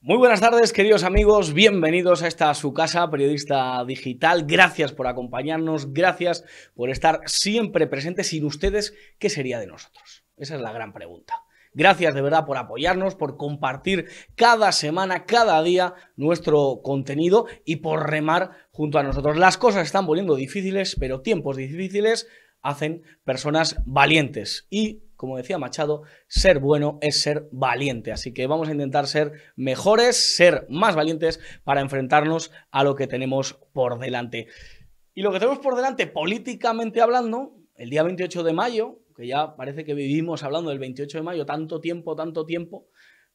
Muy buenas tardes, queridos amigos. Bienvenidos a esta su casa, periodista digital. Gracias por acompañarnos, gracias por estar siempre presentes. Sin ustedes, ¿qué sería de nosotros? Esa es la gran pregunta. Gracias de verdad por apoyarnos, por compartir cada semana, cada día nuestro contenido y por remar junto a nosotros. Las cosas están volviendo difíciles, pero tiempos difíciles hacen personas valientes. Y, como decía Machado, ser bueno es ser valiente. Así que vamos a intentar ser mejores, ser más valientes para enfrentarnos a lo que tenemos por delante. Y lo que tenemos por delante, políticamente hablando, el día 28 de mayo, que ya parece que vivimos hablando del 28 de mayo tanto tiempo, tanto tiempo,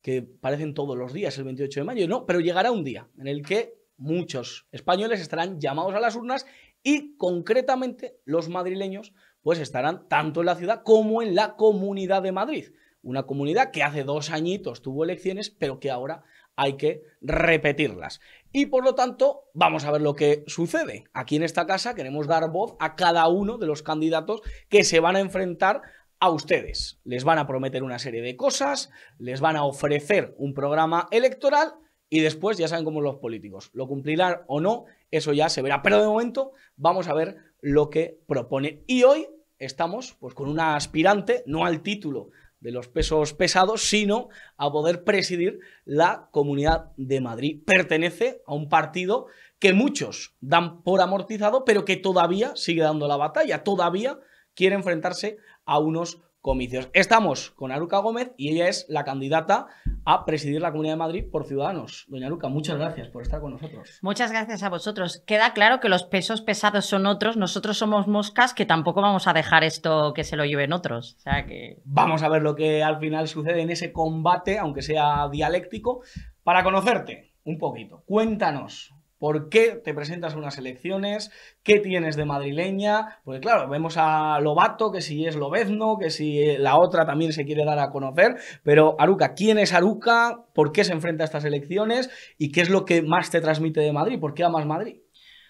que parecen todos los días el 28 de mayo. No, pero llegará un día en el que muchos españoles estarán llamados a las urnas y concretamente los madrileños pues estarán tanto en la ciudad como en la comunidad de Madrid. Una comunidad que hace dos añitos tuvo elecciones, pero que ahora hay que repetirlas. Y por lo tanto, vamos a ver lo que sucede. Aquí en esta casa queremos dar voz a cada uno de los candidatos que se van a enfrentar a ustedes. Les van a prometer una serie de cosas, les van a ofrecer un programa electoral y después ya saben cómo los políticos. Lo cumplirán o no, eso ya se verá. Pero de momento vamos a ver lo que propone. Y hoy estamos pues, con una aspirante, no al título de los pesos pesados, sino a poder presidir la Comunidad de Madrid. Pertenece a un partido que muchos dan por amortizado, pero que todavía sigue dando la batalla, todavía quiere enfrentarse a unos comicios. Estamos con Aruca Gómez y ella es la candidata a presidir la Comunidad de Madrid por Ciudadanos. Doña Luca, muchas gracias por estar con nosotros. Muchas gracias a vosotros. Queda claro que los pesos pesados son otros, nosotros somos moscas que tampoco vamos a dejar esto que se lo lleven otros. O sea que... Vamos a ver lo que al final sucede en ese combate, aunque sea dialéctico, para conocerte un poquito. Cuéntanos, ¿Por qué te presentas a unas elecciones? ¿Qué tienes de madrileña? Porque claro, vemos a Lobato, que si es Lobezno, que si eh, la otra también se quiere dar a conocer, pero Aruca, ¿quién es Aruca? ¿Por qué se enfrenta a estas elecciones? ¿Y qué es lo que más te transmite de Madrid? ¿Por qué amas Madrid?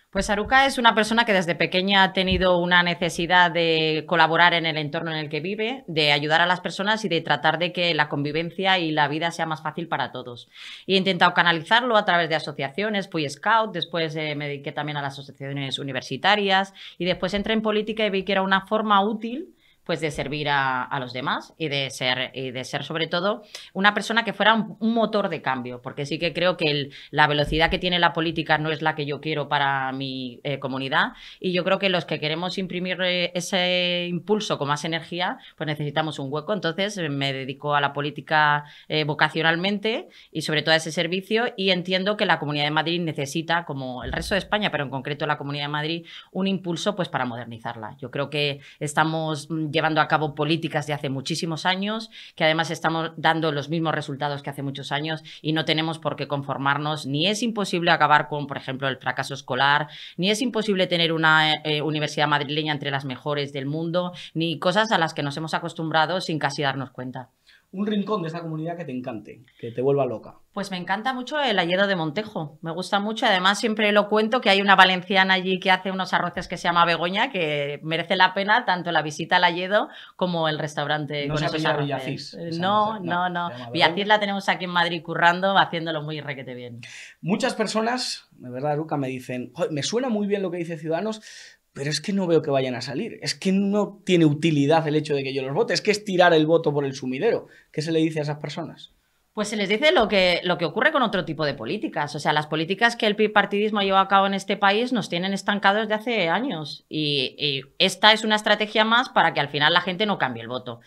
Pues Aruka es una persona que desde pequeña ha tenido una necesidad de colaborar en el entorno en el que vive, de ayudar a las personas y de tratar de que la convivencia y la vida sea más fácil para todos. Y he intentado canalizarlo a través de asociaciones, fui scout, después eh, me dediqué también a las asociaciones universitarias y después entré en política y vi que era una forma útil pues de servir a, a los demás y de ser, y de ser sobre todo una persona que fuera un, motor de cambio, porque sí que creo que la velocidad que tiene la política no es la que yo quiero para mi eh, comunidad y yo creo que los que queremos imprimir eh, ese impulso con más energía, pues necesitamos un hueco. Entonces me dedico a la política eh, vocacionalmente y sobre todo a ese servicio y entiendo que la Comunidad de Madrid necesita, como el resto de España, pero en concreto la Comunidad de Madrid, un impulso pues para modernizarla. Yo creo que estamos mm, llevando a cabo políticas de hace muchísimos años, que además estamos dando los mismos resultados que hace muchos años y no tenemos por qué conformarnos. Ni es imposible acabar con, por ejemplo, el fracaso escolar, ni es imposible tener una eh, eh, universidad madrileña entre las mejores del mundo, ni cosas a las que nos hemos acostumbrado sin casi darnos cuenta un rincón de esa comunidad que te encante, que te vuelva loca. Pues me encanta mucho el Alledo de Montejo, me gusta mucho, además siempre lo cuento que hay una valenciana allí que hace unos arroces que se llama Begoña, que merece la pena tanto la visita al Alledo como el restaurante. No esos eh, No, no, no, no. la tenemos aquí en Madrid currando, haciéndolo muy requete bien. Muchas personas, de verdad, Luca, me dicen, me suena muy bien lo que dice Ciudadanos, pero es que no veo que vayan a salir. Es que no tiene utilidad el hecho de que yo los vote. Es que es tirar el voto por el sumidero. ¿Qué se le dice a esas personas? Pues se les dice lo que, lo que ocurre con otro tipo de políticas. O sea, las políticas que el bipartidismo lleva a cabo en este país nos tienen estancados de hace años. Y, esta es una estrategia más para que al final la gente no cambie el voto.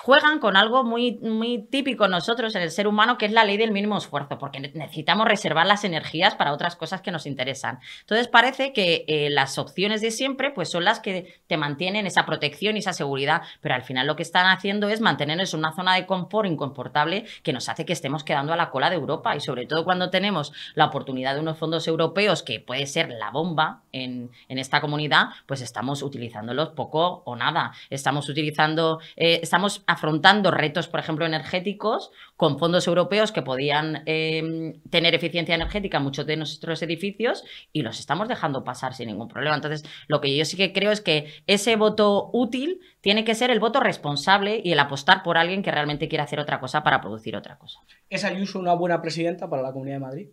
Juegan con algo muy, muy típico nosotros en el ser humano, que es la ley del mínimo esfuerzo, porque necesitamos reservar las energías para otras cosas que nos interesan. Entonces parece que eh, las opciones de siempre pues, son las que te mantienen esa protección y esa seguridad, pero al final lo que están haciendo es mantenernos en una zona de confort incomportable que nos hace que estemos quedando a la cola de Europa y sobre todo cuando tenemos la oportunidad de unos fondos europeos que puede ser la bomba en, esta comunidad, pues estamos utilizándolos poco o nada. Estamos utilizando, eh, estamos afrontando retos, por ejemplo, energéticos con fondos europeos que podían em, tener eficiencia energética en muchos de nuestros edificios y los estamos dejando pasar sin ningún problema. Entonces, lo que yo sí que creo es que ese voto útil tiene que ser el voto responsable y el apostar por alguien que realmente quiera hacer otra cosa para producir otra cosa. ¿Es Ayuso una buena presidenta para la Comunidad de Madrid?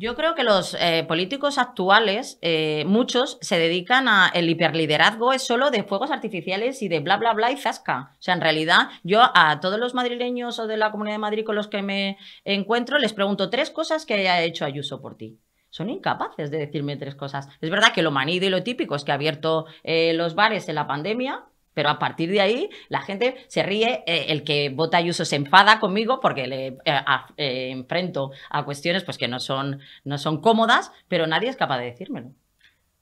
Yo creo que los eh, políticos actuales, eh, muchos, se dedican al hiperliderazgo, es solo de fuegos artificiales y de bla, bla, bla y zasca. O sea, en realidad, yo a todos los madrileños o de la Comunidad de Madrid con los que me encuentro, les pregunto tres cosas que haya hecho Ayuso por ti son incapaces de decirme tres cosas. Es verdad que lo manido y lo típico es que ha abierto eh, los bares en la pandemia, pero a partir de ahí la gente se ríe, eh, el que vota Ayuso se enfada conmigo porque le eh, eh, enfrento a cuestiones pues, que no son, no son cómodas, pero nadie es capaz de decírmelo.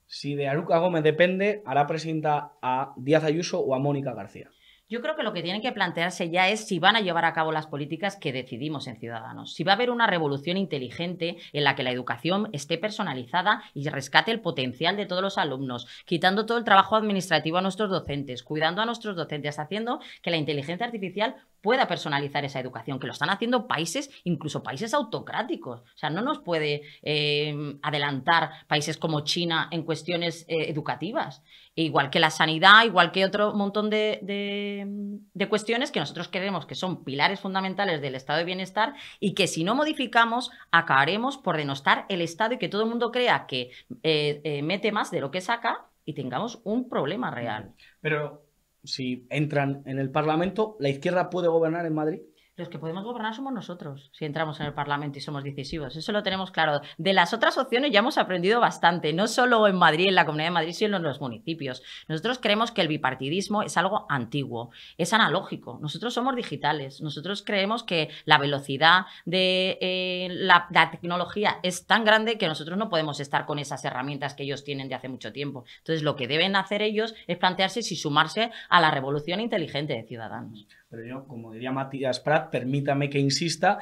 Si de Aruca Gómez depende, hará presidenta a Díaz Ayuso o a Mónica García. Yo creo que lo que tienen que plantearse ya es si van a llevar a cabo las políticas que decidimos en Ciudadanos, si va a haber una revolución inteligente en la que la educación esté personalizada y rescate el potencial de todos los alumnos, quitando todo el trabajo administrativo a nuestros docentes, cuidando a nuestros docentes, haciendo que la inteligencia artificial pueda personalizar esa educación, que lo están haciendo países, incluso países autocráticos. O sea, no nos puede em, adelantar países como China en cuestiones eh, educativas. E igual que la sanidad, igual que otro montón de, cuestiones que nosotros queremos que son pilares fundamentales del estado de bienestar y que si no modificamos acabaremos por denostar el estado y que todo el mundo crea que eh, eh, mete más de lo que saca y tengamos un problema real. Pero si entran en el Parlamento, la izquierda puede gobernar en Madrid los que podemos gobernar somos nosotros, si entramos en el Parlamento y somos decisivos. Eso lo tenemos claro. De las otras opciones ya hemos aprendido bastante, no solo en Madrid, en la Comunidad de Madrid, sino en los municipios. Nosotros creemos que el bipartidismo es algo antiguo, es analógico. Nosotros somos digitales, nosotros creemos que la velocidad de eh, la, la tecnología es tan grande que nosotros no podemos estar con esas herramientas que ellos tienen de hace mucho tiempo. Entonces, lo que deben hacer ellos es plantearse si sumarse a la revolución inteligente de ciudadanos. Pero yo, como diría Matías Prat, permítame que insista,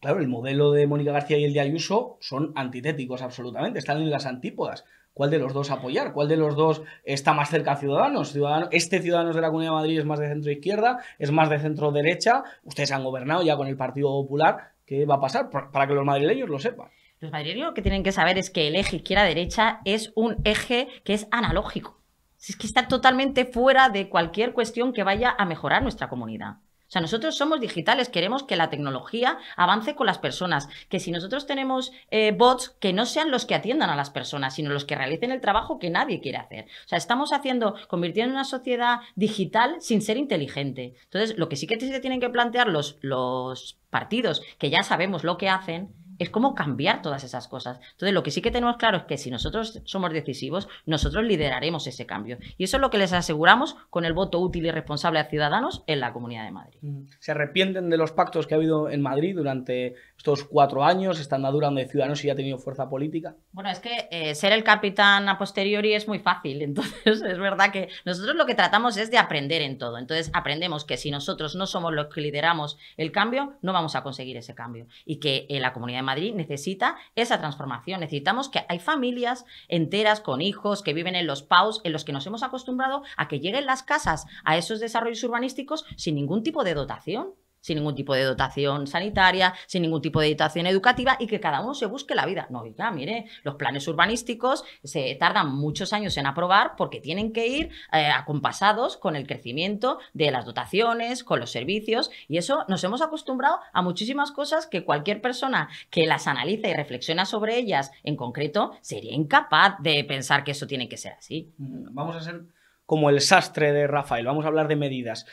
claro, el modelo de Mónica García y el de Ayuso son antitéticos absolutamente, están en las antípodas. ¿Cuál de los dos apoyar? ¿Cuál de los dos está más cerca a Ciudadanos? Ciudadanos este Ciudadanos de la Comunidad de Madrid es más de centro izquierda, es más de centro derecha. Ustedes han gobernado ya con el Partido Popular. ¿Qué va a pasar? Para que los madrileños lo sepan. Los madrileños lo que tienen que saber es que el eje izquierda-derecha es un eje que es analógico es que está totalmente fuera de cualquier cuestión que vaya a mejorar nuestra comunidad. O sea, nosotros somos digitales, queremos que la tecnología avance con las personas, que si nosotros tenemos eh, bots, que no sean los que atiendan a las personas, sino los que realicen el trabajo que nadie quiere hacer. O sea, estamos haciendo, convirtiendo en una sociedad digital sin ser inteligente. Entonces, lo que sí que se tienen que plantear los, los partidos, que ya sabemos lo que hacen, es cómo cambiar todas esas cosas. Entonces, lo que sí que tenemos claro es que si nosotros somos decisivos, nosotros lideraremos ese cambio. Y eso es lo que les aseguramos con el voto útil y responsable a Ciudadanos en la Comunidad de Madrid. Mm. ¿Se arrepienten de los pactos que ha habido en Madrid durante estos cuatro años, esta andadura donde Ciudadanos ya ha tenido fuerza política? Bueno, es que eh, ser el capitán a posteriori es muy fácil. Entonces, es verdad que nosotros lo que tratamos es de aprender en todo. Entonces, aprendemos que si nosotros no somos los que lideramos el cambio, no vamos a conseguir ese cambio. Y que en la Comunidad de Madrid Madrid necesita esa transformación. Necesitamos que hay familias enteras con hijos que viven en los PAUs, en los que nos hemos acostumbrado a que lleguen las casas a esos desarrollos urbanísticos sin ningún tipo de dotación sin ningún tipo de dotación sanitaria, sin ningún tipo de dotación educativa y que cada uno se busque la vida. No, ya, mire, los planes urbanísticos se tardan muchos años en aprobar porque tienen que ir eh, acompasados con el crecimiento de las dotaciones, con los servicios y eso nos hemos acostumbrado a muchísimas cosas que cualquier persona que las analiza y reflexiona sobre ellas en concreto sería incapaz de pensar que eso tiene que ser así. Vamos a ser como el sastre de Rafael. Vamos a hablar de medidas.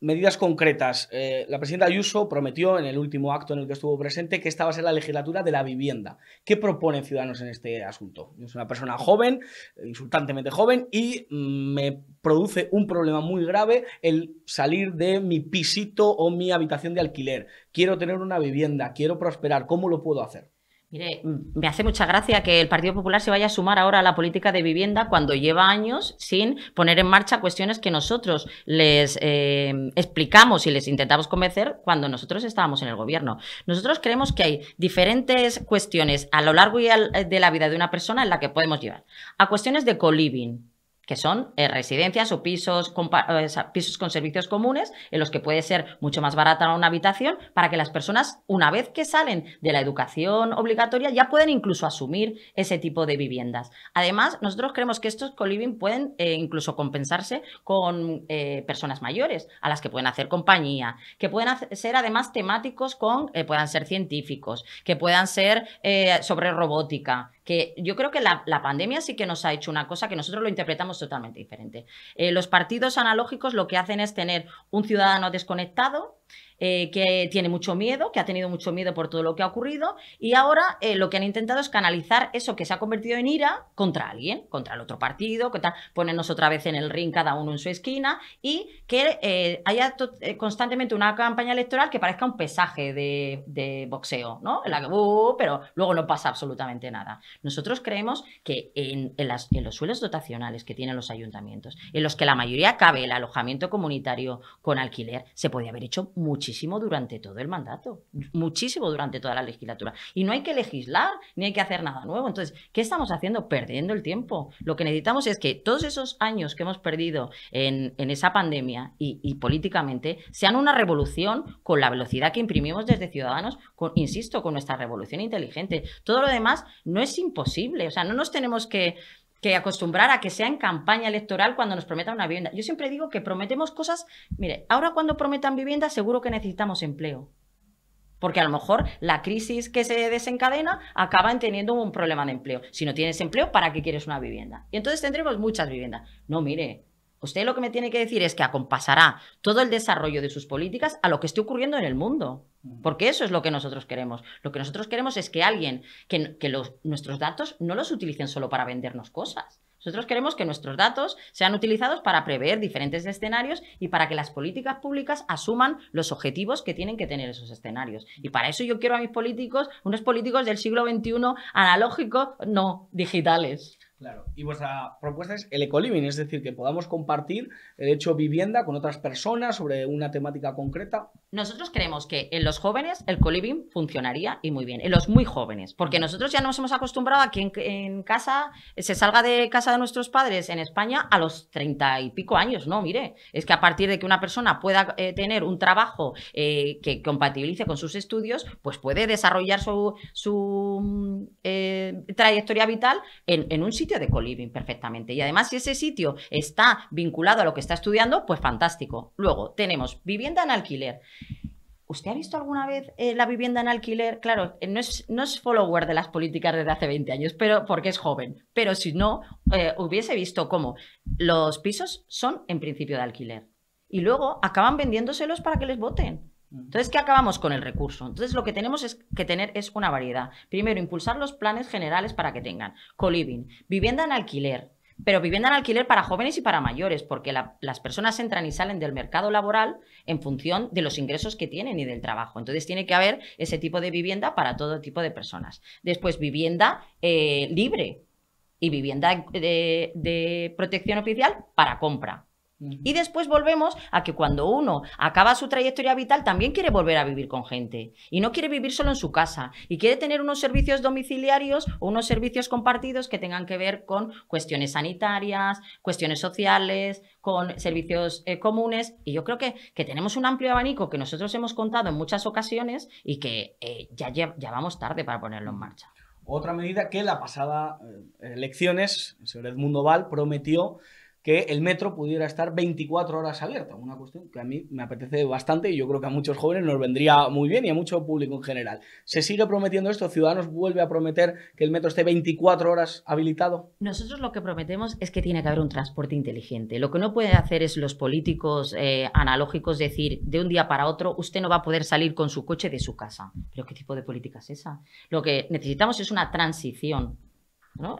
Medidas concretas. Eh, la presidenta Ayuso prometió en el último acto en el que estuvo presente que esta va a ser la legislatura de la vivienda. ¿Qué proponen Ciudadanos en este asunto? Es una persona joven, eh, insultantemente joven, y mm, me produce un problema muy grave el salir de mi pisito o mi habitación de alquiler. Quiero tener una vivienda, quiero prosperar. ¿Cómo lo puedo hacer? Mire, mm. me hace mucha gracia que el Partido Popular se vaya a sumar ahora a la política de vivienda cuando lleva años sin poner en marcha cuestiones que nosotros les eh, explicamos y les intentamos convencer cuando nosotros estábamos en el gobierno. Nosotros creemos que hay diferentes cuestiones a lo largo y al, eh, de la vida de una persona en la que podemos llevar. A cuestiones de co-living, que son eh, residencias o pisos con, pisos con servicios comunes en los que puede ser mucho más barata una habitación para que las personas, una vez que salen de la educación obligatoria, ya pueden incluso asumir ese tipo de viviendas. Además, nosotros creemos que estos coliving pueden eh, incluso compensarse con eh, personas mayores, a las que pueden hacer compañía, que pueden ser además temáticos con, puedan ser científicos, que puedan ser sobre robótica, que yo creo que la pandemia sí que nos ha hecho una cosa que nosotros lo interpretamos totalmente diferente. Eh, los partidos analógicos lo que hacen es tener un ciudadano desconectado eh, que tiene mucho miedo, que ha tenido mucho miedo por todo lo que ha ocurrido y ahora eh, lo que han intentado es canalizar eso que se ha convertido en ira contra alguien, contra el otro partido, tal ponernos otra vez en el ring cada uno en su esquina y que eh, haya constantemente una campaña electoral que parezca un pesaje de, boxeo, ¿no? La, uh, pero luego no pasa absolutamente nada. Nosotros creemos que en, los suelos dotacionales que tienen los ayuntamientos, en los que la mayoría cabe el alojamiento comunitario con alquiler, se podría haber hecho muchísimo muchísimo durante todo el mandato, muchísimo durante toda la legislatura. Y no hay que legislar ni hay que hacer nada nuevo. Entonces, ¿qué estamos haciendo? Perdiendo el tiempo. Lo que necesitamos es que todos esos años que hemos perdido en, esa pandemia y, políticamente sean una revolución con la velocidad que imprimimos desde Ciudadanos, insisto, con nuestra revolución inteligente. Todo lo demás no es imposible. O sea, no nos tenemos que que acostumbrar a que sea en campaña electoral cuando nos prometan una vivienda. Yo siempre digo que prometemos cosas, mire, ahora cuando prometan vivienda seguro que necesitamos empleo. Porque a lo mejor la crisis que se desencadena acaba teniendo un problema de empleo. Si no tienes empleo, ¿para qué quieres una vivienda? Y entonces tendremos muchas viviendas. No, mire, Usted lo que me tiene que decir es que acompasará todo el desarrollo de sus políticas a lo que esté ocurriendo en el mundo. Porque eso es lo que nosotros queremos. Lo que nosotros queremos es que alguien, que, los, nuestros datos no los utilicen solo para vendernos cosas. Nosotros queremos que nuestros datos sean utilizados para prever diferentes escenarios y para que las políticas públicas asuman los objetivos que tienen que tener esos escenarios. Y para eso yo quiero a mis políticos, unos políticos del siglo XXI analógicos, no digitales. Claro. Y vuestra propuesta es el ecoliving, es decir, que podamos compartir el hecho vivienda con otras personas sobre una temática concreta. Nosotros creemos que en los jóvenes el coliving funcionaría y muy bien, en los muy jóvenes, porque nosotros ya nos hemos acostumbrado a que en, casa eh, se salga de casa de nuestros padres en España a los treinta y pico años, ¿no? Mire, es que a partir de que una persona pueda eh, tener un trabajo eh, que compatibilice con sus estudios, pues puede desarrollar su, su mm, trayectoria vital en un sitio de coliving perfectamente. Y además, si ese sitio está vinculado a lo que está estudiando, pues fantástico. Luego, tenemos vivienda en alquiler. ¿Usted ha visto alguna vez eh, la vivienda en alquiler? Claro, eh, no es, no es follower de las políticas desde hace 20 años, pero porque es joven. Pero si no, eh, hubiese visto cómo los pisos son en principio de alquiler. Y luego acaban vendiéndoselos para que les voten. Entonces, ¿qué acabamos con el recurso? Entonces, lo que tenemos es que tener es una variedad. Primero, impulsar los planes generales para que tengan coliving, vivienda en alquiler, pero vivienda en alquiler para jóvenes y para mayores, porque las personas entran y salen del mercado laboral en función de los ingresos que tienen y del trabajo. Entonces tiene que haber ese tipo de vivienda para todo tipo de personas. Después, vivienda eh, libre y vivienda eh, de protección oficial para compra. Y después volvemos a que cuando uno acaba su trayectoria vital también quiere volver a vivir con gente y no quiere vivir solo en su casa y quiere tener unos servicios domiciliarios o unos servicios compartidos que tengan que ver con cuestiones sanitarias, cuestiones sociales, con servicios eh, comunes. Y yo creo que, tenemos un amplio abanico que nosotros hemos contado en muchas ocasiones y que eh, ya, ya, vamos tarde para ponerlo en marcha. Otra medida que la pasada eh, elecciones, el señor Edmundo Val prometió que el metro pudiera estar 24 horas abierto. Una cuestión que a mí me apetece bastante y yo creo que a muchos jóvenes nos vendría muy bien y a mucho público en general. ¿Se sigue prometiendo esto? ¿Ciudadanos vuelve a prometer que el metro esté 24 horas habilitado? Nosotros lo que prometemos es que tiene que haber un transporte inteligente. Lo que no pueden hacer es los políticos eh, analógicos decir de un día para otro usted no va a poder salir con su coche de su casa. ¿Pero qué tipo de política es esa? Lo que necesitamos es una transición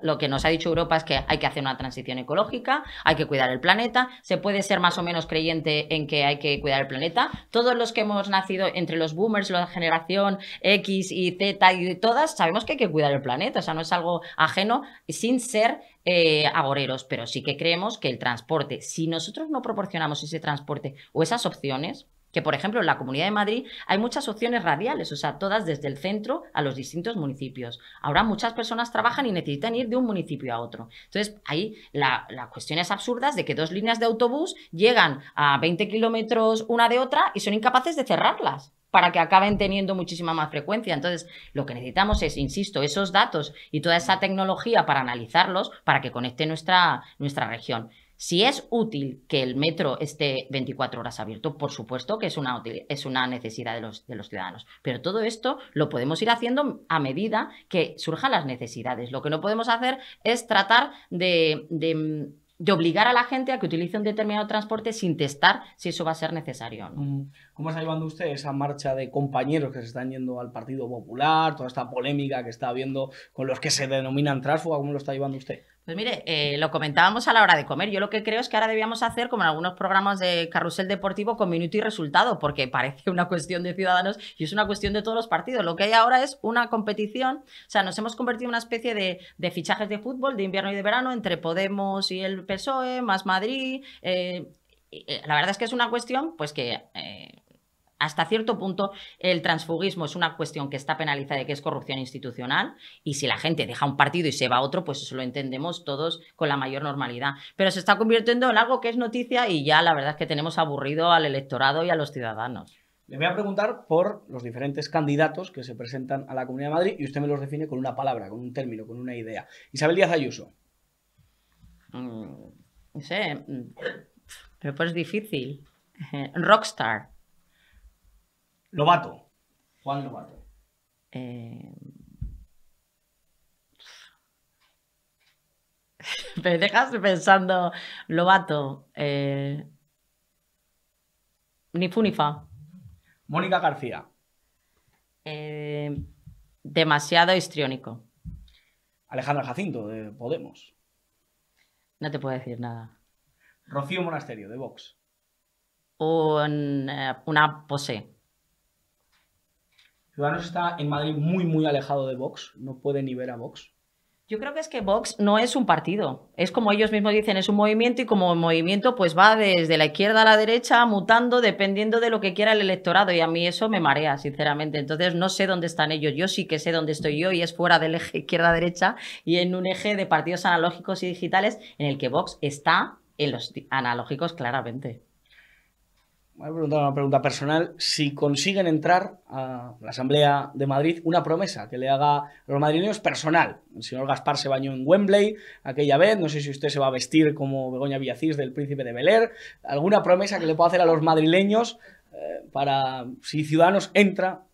lo que nos ha dicho Europa es que hay que hacer una transición ecológica, hay que cuidar el planeta, se puede ser más o menos creyente en que hay que cuidar el planeta. Todos los que hemos nacido entre los boomers, la generación X y Z y todas, sabemos que hay que cuidar el planeta, o sea, no es algo ajeno sin ser eh, agoreros, pero sí que creemos que el transporte, si nosotros no proporcionamos ese transporte o esas opciones, que por ejemplo en la Comunidad de Madrid hay muchas opciones radiales, o sea, todas desde el centro a los distintos municipios. Ahora muchas personas trabajan y necesitan ir de un municipio a otro. Entonces, ahí las cuestiones absurdas de que dos líneas de autobús llegan a 20 kilómetros una de otra y son incapaces de cerrarlas para que acaben teniendo muchísima más frecuencia. Entonces, lo que necesitamos es, insisto, esos datos y toda esa tecnología para analizarlos, para que conecte nuestra, nuestra región. Si es útil que el metro esté 24 horas abierto, por supuesto que es una, es una necesidad de los, de los ciudadanos. Pero todo esto lo podemos ir haciendo a medida que surjan las necesidades. Lo que no podemos hacer es tratar de, obligar a la gente a que utilice un determinado transporte sin testar si eso va a ser necesario. ¿no? Mm, ¿Cómo está llevando usted esa marcha de compañeros que se están yendo al Partido Popular, toda esta polémica que está habiendo con los que se denominan tránsfuga? ¿Cómo lo está llevando usted? Pues mire, eh, lo comentábamos a la hora de comer. Yo lo que creo es que ahora debíamos hacer, como en algunos programas de carrusel deportivo, con minuto y resultado, porque parece una cuestión de ciudadanos y es una cuestión de todos los partidos. Lo que hay ahora es una competición. O sea, nos hemos convertido en una especie de, fichajes de fútbol de invierno y de verano entre Podemos y el PSOE, más Madrid. Eh, eh, la verdad es que es una cuestión pues que hasta cierto punto el transfugismo es una cuestión que está penalizada y que es corrupción institucional y si la gente deja un partido y se va a otro, pues eso lo entendemos todos con la mayor normalidad. Pero se está convirtiendo en algo que es noticia y ya la verdad es que tenemos aburrido al electorado y a los ciudadanos. Le voy a preguntar por los diferentes candidatos que se presentan a la Comunidad de Madrid y usted me los define con una palabra, con un término, con una idea. Isabel Díaz Ayuso. Mm, no sé, mm, pero pues difícil. Eh, rockstar. Lobato. Juan Lobato. Eh, me dejas pensando, Lobato. Eh, ni fu Mónica García. Eh, demasiado histriónico. Alejandro Jacinto, de Podemos. No te puedo decir nada. Rocío Monasterio, de Vox. una pose. Ciudadanos está en Madrid muy, muy alejado de Vox, no puede ni ver a Vox. Yo creo que es que Vox no es un partido, es como ellos mismos dicen, es un movimiento y como movimiento pues va desde la izquierda a la derecha mutando dependiendo de lo que quiera el electorado y a mí eso me marea, sinceramente. Entonces no sé dónde están ellos, yo sí que sé dónde estoy yo y es fuera del eje izquierda-derecha y en un eje de partidos analógicos y digitales en el que Vox está en los analógicos claramente voy a preguntar una pregunta personal. Si consiguen entrar a la Asamblea de Madrid, una promesa que le haga a los madrileños personal. El señor Gaspar se bañó en Wembley aquella vez. No sé si usted se va a vestir como Begoña Villacís del Príncipe de Bel ¿Alguna promesa que le pueda hacer a los madrileños eh, para si Ciudadanos entra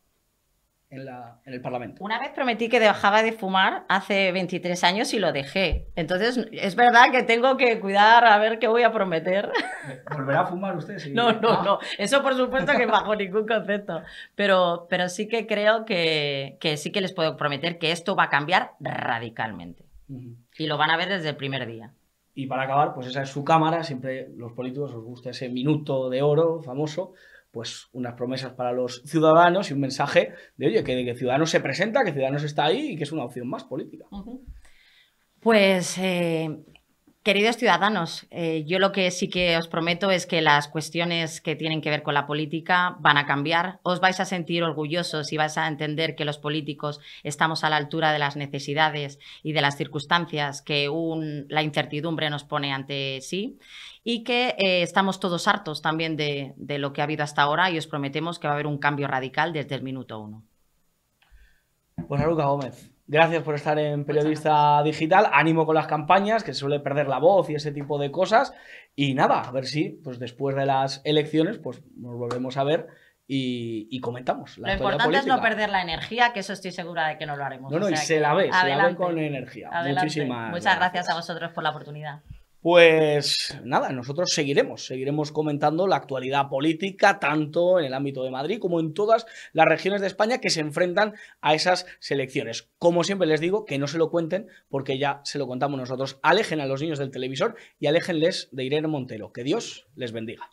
en, el Parlamento. Una vez prometí que dejaba de fumar hace 23 años y lo dejé. Entonces, es verdad que tengo que cuidar a ver qué voy a prometer. ¿Volverá a fumar usted? No, no, ah. no. Eso por supuesto que bajo ningún concepto. Pero, pero sí que creo que, sí que les puedo prometer que esto va a cambiar radicalmente. Y lo van a ver desde el primer día. Y para acabar, pues esa es su cámara. Siempre los políticos os gusta ese minuto de oro famoso pues unas promesas para los ciudadanos y un mensaje de, oye, que, Ciudadanos se presenta, que Ciudadanos está ahí y que es una opción más política. Pues eh, Queridos ciudadanos, eh, yo lo que sí que os prometo es que las cuestiones que tienen que ver con la política van a cambiar. Os vais a sentir orgullosos y vais a entender que los políticos estamos a la altura de las necesidades y de las circunstancias que la incertidumbre nos pone ante sí y que eh, estamos todos hartos también de, lo que ha habido hasta ahora y os prometemos que va a haber un cambio radical desde el minuto uno. Buenas Gómez, Gracias por estar en Periodista Digital. Ánimo con las campañas, que se suele perder la voz y ese tipo de cosas. Y nada, a ver si pues después de las elecciones pues nos volvemos a ver y, comentamos. La lo importante es no perder la energía, que eso estoy segura de que no lo haremos. No, no, y se la ve, se la ve con energía. Muchísimas Muchas gracias a vosotros por la oportunidad. Pues nada, nosotros seguiremos, seguiremos comentando la actualidad política, tanto en el ámbito de Madrid como en todas las regiones de España que se enfrentan a esas elecciones. Como siempre les digo, que no se lo cuenten, porque ya se lo contamos nosotros. Alejen a los niños del televisor y aléjenles de Irene Montero. Que Dios les bendiga.